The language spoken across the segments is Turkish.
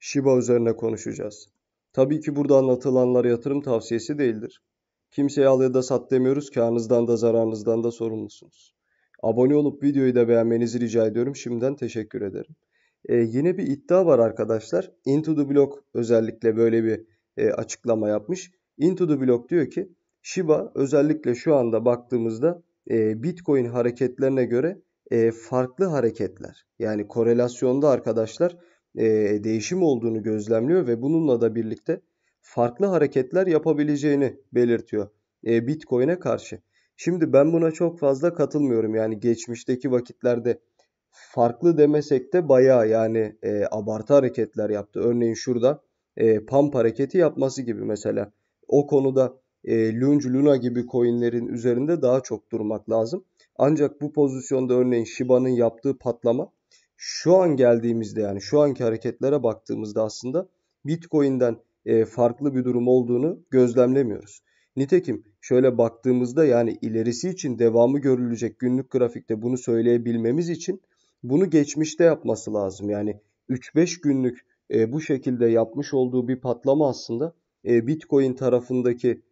Shiba üzerine konuşacağız. Tabii ki burada anlatılanlar yatırım tavsiyesi değildir. Kimseye al ya da sat demiyoruz, karnınızdan da zararınızdan da sorumlusunuz. Abone olup videoyu da beğenmenizi rica ediyorum. Şimdiden teşekkür ederim. E, ee, yeni bir iddia var arkadaşlar. Into the Block özellikle böyle bir e, açıklama yapmış. Into the Block diyor ki Shiba özellikle şu anda baktığımızda e, Bitcoin hareketlerine göre e, farklı hareketler. Yani korelasyonda arkadaşlar e, değişim olduğunu gözlemliyor ve bununla da birlikte farklı hareketler yapabileceğini belirtiyor e, Bitcoin'e karşı. Şimdi ben buna çok fazla katılmıyorum. Yani geçmişteki vakitlerde farklı demesek de bayağı yani e, abartı hareketler yaptı. Örneğin şurada e, pump hareketi yapması gibi mesela. O konuda e, Lunge Luna gibi coinlerin üzerinde daha çok durmak lazım. Ancak bu pozisyonda örneğin Shiba'nın yaptığı patlama şu an geldiğimizde yani şu anki hareketlere baktığımızda aslında Bitcoin'den e, farklı bir durum olduğunu gözlemlemiyoruz. Nitekim şöyle baktığımızda yani ilerisi için devamı görülecek günlük grafikte bunu söyleyebilmemiz için bunu geçmişte yapması lazım. Yani 3-5 günlük e, bu şekilde yapmış olduğu bir patlama aslında e, Bitcoin tarafındaki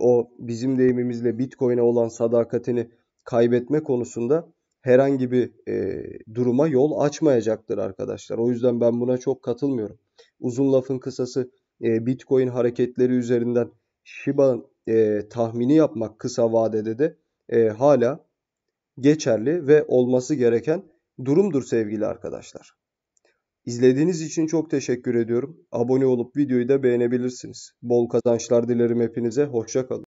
o bizim deyimimizle Bitcoin'e olan sadakatini kaybetme konusunda herhangi bir e, duruma yol açmayacaktır arkadaşlar. O yüzden ben buna çok katılmıyorum. Uzun lafın kısası e, Bitcoin hareketleri üzerinden Shiba e, tahmini yapmak kısa vadede de e, hala geçerli ve olması gereken durumdur sevgili arkadaşlar. İzlediğiniz için çok teşekkür ediyorum. Abone olup videoyu da beğenebilirsiniz. Bol kazançlar dilerim hepinize. Hoşçakalın.